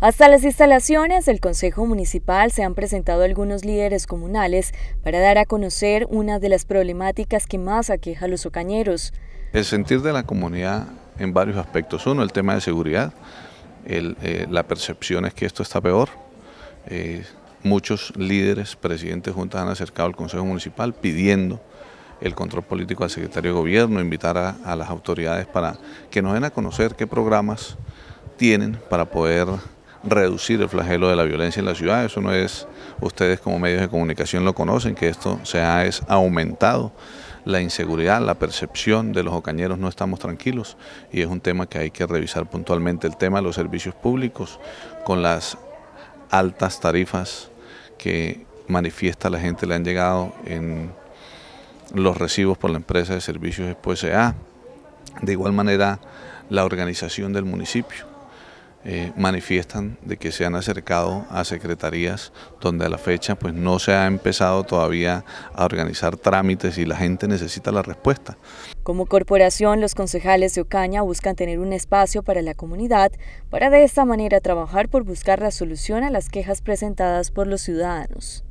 Hasta las instalaciones del Consejo Municipal se han presentado algunos líderes comunales para dar a conocer una de las problemáticas que más aqueja a los ocañeros. El sentir de la comunidad en varios aspectos. Uno, el tema de seguridad. Eh, la percepción es que esto está peor. Eh, muchos líderes, presidentes, juntas han acercado al Consejo Municipal pidiendo el control político al secretario de Gobierno, invitar a las autoridades para que nos den a conocer qué programas tienen para poder reducir el flagelo de la violencia en la ciudad. Eso no es, ustedes como medios de comunicación lo conocen, que esto se ha aumentado la inseguridad, la percepción de los ocañeros no estamos tranquilos y es un tema que hay que revisar puntualmente, el tema de los servicios públicos con las altas tarifas que manifiesta la gente, le han llegado en los recibos por la empresa de servicios después de igual manera la organización del municipio eh, manifiestan de que se han acercado a secretarías donde a la fecha pues no se ha empezado todavía a organizar trámites y la gente necesita la respuesta. Como corporación, los concejales de Ocaña buscan tener un espacio para la comunidad para de esta manera trabajar por buscar la solución a las quejas presentadas por los ciudadanos.